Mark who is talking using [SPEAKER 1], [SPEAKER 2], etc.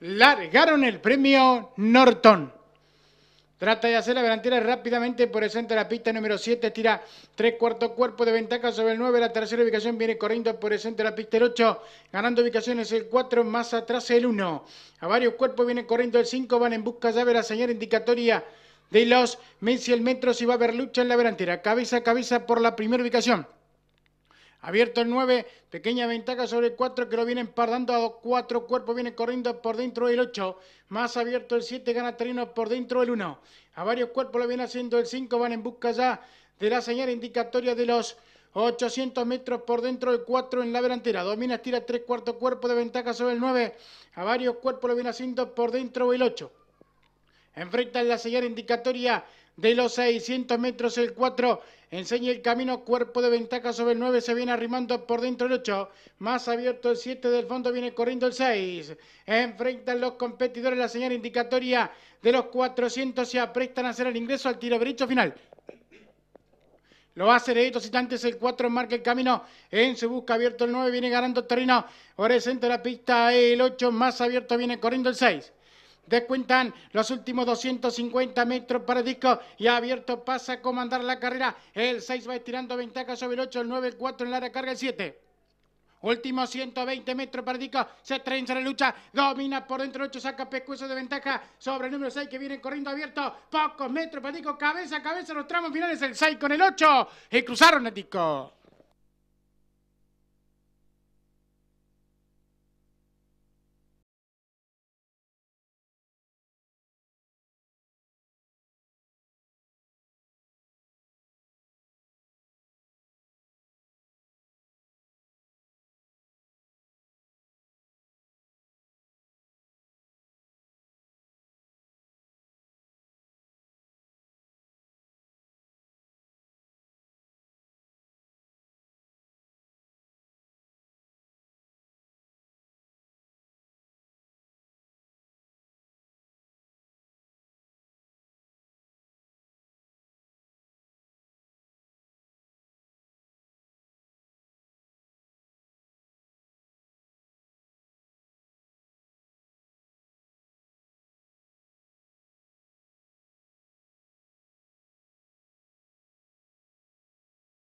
[SPEAKER 1] largaron el premio Norton. Trata de hacer la delantera rápidamente por el centro de la pista número 7. Tira tres cuartos cuerpos de ventaja sobre el 9. La tercera ubicación viene corriendo por el centro de la pista el 8. Ganando ubicaciones el 4. Más atrás el 1. A varios cuerpos viene corriendo el 5. Van en busca ya ver la señal indicatoria de los el metro y va a haber lucha en la delantera. Cabeza a cabeza por la primera ubicación. Abierto el 9, pequeña ventaja sobre el 4 que lo viene pardando a 4 cuerpos, viene corriendo por dentro del 8. Más abierto el 7, gana terreno por dentro del 1. A varios cuerpos lo viene haciendo el 5, van en busca ya de la señal indicatoria de los 800 metros por dentro, del 4 en la delantera. Domina, tira 3 cuartos cuerpo de ventaja sobre el 9. A varios cuerpos lo viene haciendo por dentro del 8. Enfrentan la señal indicatoria de los 600 metros. El 4 enseña el camino, cuerpo de ventaja sobre el 9, se viene arrimando por dentro el 8, más abierto el 7 del fondo, viene corriendo el 6. Enfrentan los competidores la señal indicatoria de los 400, se aprestan a hacer el ingreso al tiro derecho final. Lo hace Heredito Citantes, el 4 marca el camino en su busca abierto el 9, viene ganando terreno, de la pista el 8, más abierto viene corriendo el 6. Descuentan los últimos 250 metros para disco y abierto pasa a comandar la carrera. El 6 va estirando ventaja sobre el 8, el 9, el 4 en la carga el 7. Último 120 metros para disco, Se trenza la lucha. Domina por dentro. 8 saca pescuezo de ventaja sobre el número 6 que viene corriendo abierto. Pocos metros para Dico. Cabeza a cabeza. Los tramos finales. El 6 con el 8. Y cruzaron a disco.